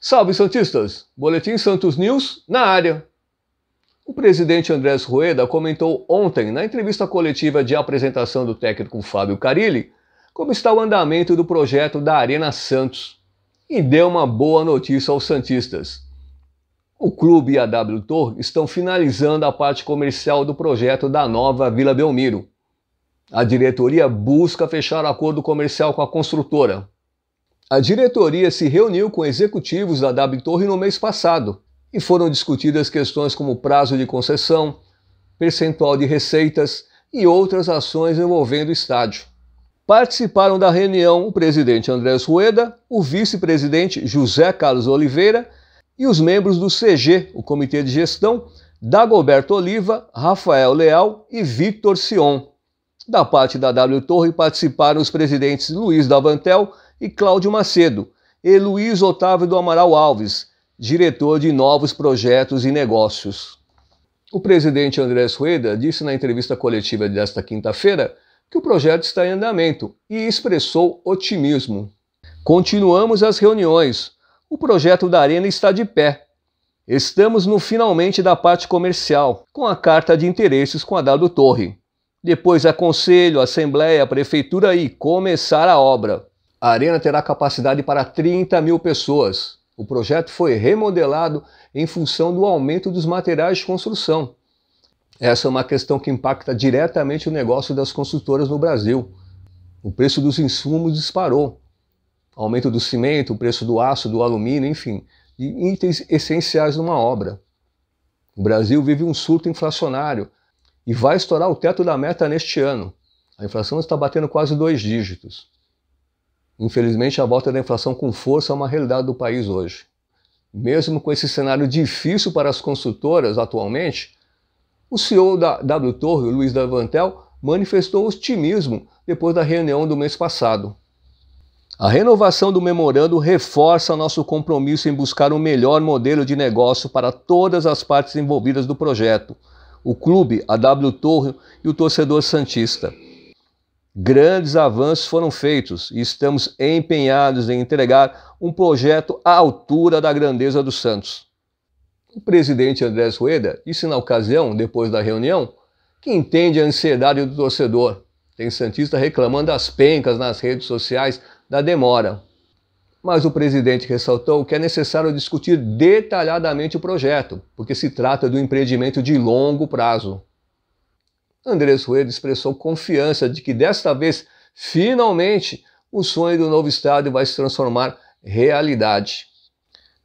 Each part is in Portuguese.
Salve Santistas! Boletim Santos News na área. O presidente Andrés Rueda comentou ontem, na entrevista coletiva de apresentação do técnico Fábio Carilli, como está o andamento do projeto da Arena Santos e deu uma boa notícia aos Santistas. O clube e a W estão finalizando a parte comercial do projeto da nova Vila Belmiro. A diretoria busca fechar acordo comercial com a construtora. A diretoria se reuniu com executivos da W Torre no mês passado e foram discutidas questões como prazo de concessão, percentual de receitas e outras ações envolvendo o estádio. Participaram da reunião o presidente Andrés Rueda, o vice-presidente José Carlos Oliveira e os membros do CG, o Comitê de Gestão, Dagoberto Oliva, Rafael Leal e Victor Sion. Da parte da W Torre participaram os presidentes Luiz Davantel e Cláudio Macedo, e Luiz Otávio do Amaral Alves, diretor de Novos Projetos e Negócios. O presidente Andrés Rueda disse na entrevista coletiva desta quinta-feira que o projeto está em andamento e expressou otimismo. Continuamos as reuniões. O projeto da Arena está de pé. Estamos no finalmente da parte comercial, com a carta de interesses com a W Torre depois a conselho, a assembleia, a prefeitura e começar a obra. A arena terá capacidade para 30 mil pessoas. O projeto foi remodelado em função do aumento dos materiais de construção. Essa é uma questão que impacta diretamente o negócio das construtoras no Brasil. O preço dos insumos disparou. Aumento do cimento, o preço do aço, do alumínio, enfim, de itens essenciais numa obra. O Brasil vive um surto inflacionário e vai estourar o teto da meta neste ano. A inflação está batendo quase dois dígitos. Infelizmente, a volta da inflação com força é uma realidade do país hoje. Mesmo com esse cenário difícil para as consultoras atualmente, o CEO da W Torre, Luiz Davantel, manifestou otimismo depois da reunião do mês passado. A renovação do memorando reforça nosso compromisso em buscar o um melhor modelo de negócio para todas as partes envolvidas do projeto o clube, a W Torre e o torcedor Santista. Grandes avanços foram feitos e estamos empenhados em entregar um projeto à altura da grandeza do Santos. O presidente Andrés Rueda disse na ocasião, depois da reunião, que entende a ansiedade do torcedor. Tem Santista reclamando das pencas nas redes sociais da demora mas o presidente ressaltou que é necessário discutir detalhadamente o projeto, porque se trata de um empreendimento de longo prazo. Andrés Rueda expressou confiança de que desta vez, finalmente, o sonho do novo estádio vai se transformar realidade.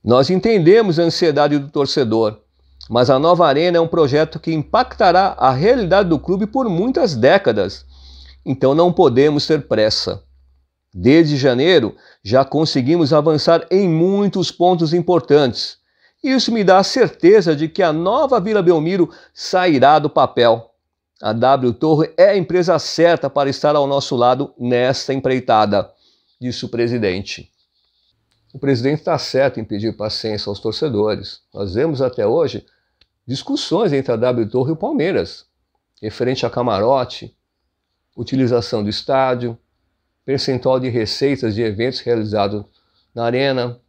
Nós entendemos a ansiedade do torcedor, mas a nova arena é um projeto que impactará a realidade do clube por muitas décadas. Então não podemos ter pressa. Desde janeiro, já conseguimos avançar em muitos pontos importantes. Isso me dá a certeza de que a nova Vila Belmiro sairá do papel. A W Torre é a empresa certa para estar ao nosso lado nesta empreitada, disse o presidente. O presidente está certo em pedir paciência aos torcedores. Nós vemos até hoje discussões entre a W Torre e o Palmeiras, referente a camarote, utilização do estádio, percentual de receitas de eventos realizados na arena,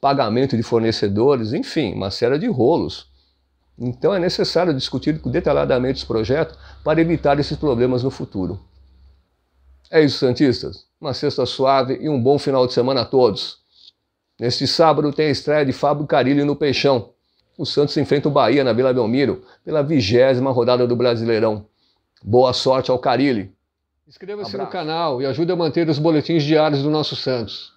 pagamento de fornecedores, enfim, uma série de rolos. Então é necessário discutir detalhadamente os projetos para evitar esses problemas no futuro. É isso, Santistas. Uma sexta suave e um bom final de semana a todos. Neste sábado tem a estreia de Fábio Carilli no Peixão. O Santos enfrenta o Bahia na Vila Belmiro pela vigésima rodada do Brasileirão. Boa sorte ao Carilli. Inscreva-se no canal e ajude a manter os boletins diários do nosso Santos.